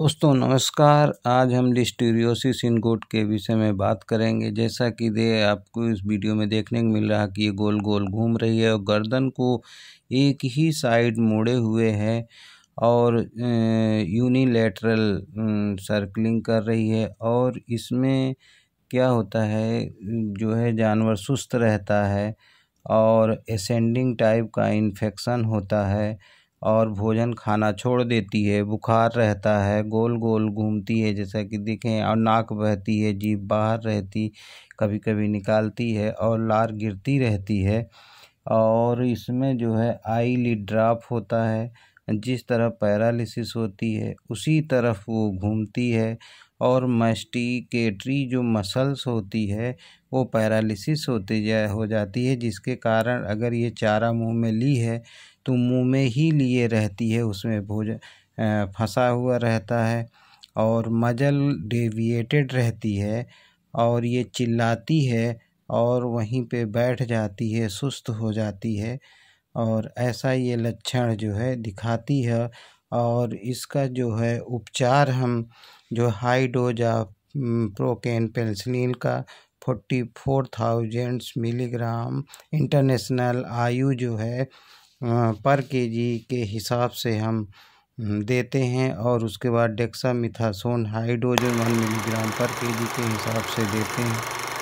दोस्तों नमस्कार आज हम लिस्टीरियोसिस इन गोट के विषय में बात करेंगे जैसा कि दे आपको इस वीडियो में देखने को मिल रहा है कि ये गोल गोल घूम रही है और गर्दन को एक ही साइड मोड़े हुए है और यूनिलेटरल सर्कलिंग कर रही है और इसमें क्या होता है जो है जानवर सुस्त रहता है और एसेंडिंग टाइप का इन्फेक्शन होता है और भोजन खाना छोड़ देती है बुखार रहता है गोल गोल घूमती है जैसा कि देखें और नाक बहती है जीप बाहर रहती कभी कभी निकालती है और लार गिरती रहती है और इसमें जो है आई लिड ड्राप होता है जिस तरह पैरालिसिस होती है उसी तरफ वो घूमती है और मस्टिकेटरी जो मसल्स होती है वो पैरालिसिस होती जा हो जाती है जिसके कारण अगर ये चारा मुंह में ली है तो मुंह में ही लिए रहती है उसमें भोजन फंसा हुआ रहता है और मजल डेविएटेड रहती है और ये चिल्लाती है और वहीं पे बैठ जाती है सुस्त हो जाती है और ऐसा ये लक्षण जो है दिखाती है और इसका जो है उपचार हम जो high dose of procaine penicillin का forty four thousands milligram international आयु जो है पर के जी के हिसाब से हम हम्म, देते हैं और उसके बाद dexamethasone hydrogen one milligram per K जी के हिसाब से देते हैं